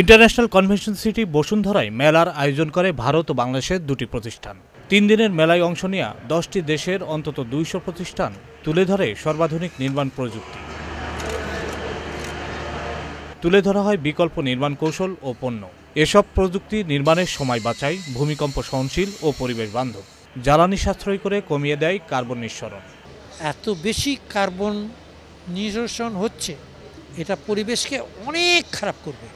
international convention city বসুন্ধরায় মেলার আয়োজন করে ভারত ও বাংলাদেশের দুটি প্রতিষ্ঠান তিন দিনের মেলায় অংশ নেওয়া দশটি দেশের অন্তত দুইশো প্রতিষ্ঠান তুলে ধরে সর্বাধুনিক নির্মাণ প্রযুক্তি তুলে ধরা হয় বিকল্প নির্মাণ কৌশল ও পণ্য এসব প্রযুক্তি নির্মাণের সময় বাঁচায় ভূমিকম্প সহনশীল ও পরিবেশ বান্ধব জ্বালানি সাশ্রয় করে কমিয়ে দেয় কার্বন নিঃসরণ এত বেশি কার্বন নিঃসরণ হচ্ছে এটা পরিবেশকে অনেক খারাপ করবে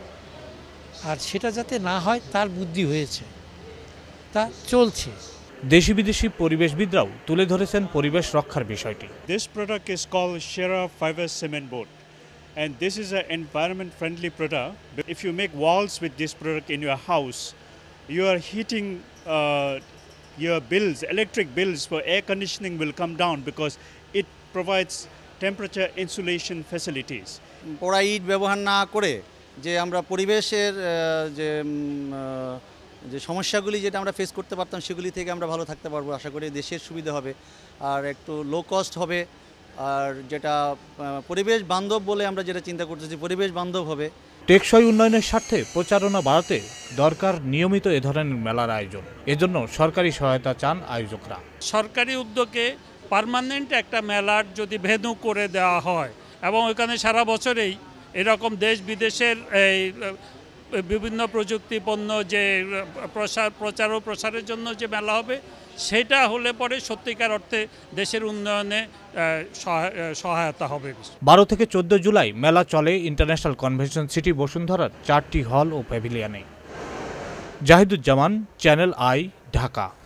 আর সেটা যাতে না হয় তার বুদ্ধি হয়েছে তা চলছে দেশি বিদেশি পরিবেশবিদরাও তুলে ধরেছেন পরিবেশ রক্ষার বিষয়টি this product is called Shera fibre cement board and this is a environment friendly product if you make walls with this product in your house you are heating your bills electric bills for air conditioning will come down because it provides temperature insulation facilities ওরা ইট ব্যবহার না করে যে আমরা পরিবেশের যে যে সমস্যাগুলি যেটা আমরা ফেস করতে পারতাম সেগুলি থেকে আমরা ভালো থাকতে পারবো আশা করি দেশের সুবিধা হবে আর একটু লো কস্ট হবে আর যেটা পরিবেশ বান্ধব বলে আমরা যেটা চিন্তা করতেছি পরিবেশ বান্ধব হবে টেকসই উন্নয়নের স্বার্থে প্রচারণা বাড়াতে দরকার নিয়মিত এ ধরনের মেলার আয়োজন এজন্য সরকারি সহায়তা চান আয়োজকরা সরকারি উদ্যোগে পারমানেন্ট একটা মেলার যদি ভেন্যু করে দেওয়া হয় এবং ওখানে সারা বছরেই এরকম দেশ বিদেশের এই বিভিন্ন প্রযুক্তি পণ্য যে প্রসার প্রচার ও প্রসারের জন্য যে মেলা হবে সেটা হলে পরে সত্যিকার অর্থে দেশের উন্নয়নে সহায়তা হবে বারো থেকে চোদ্দ জুলাই মেলা চলে ইন্টারন্যাশনাল কনভেনশন সিটি বসুন্ধরার চারটি হল ও প্যাভিলিয়নে জাহিদুজ্জামান চ্যানেল আই ঢাকা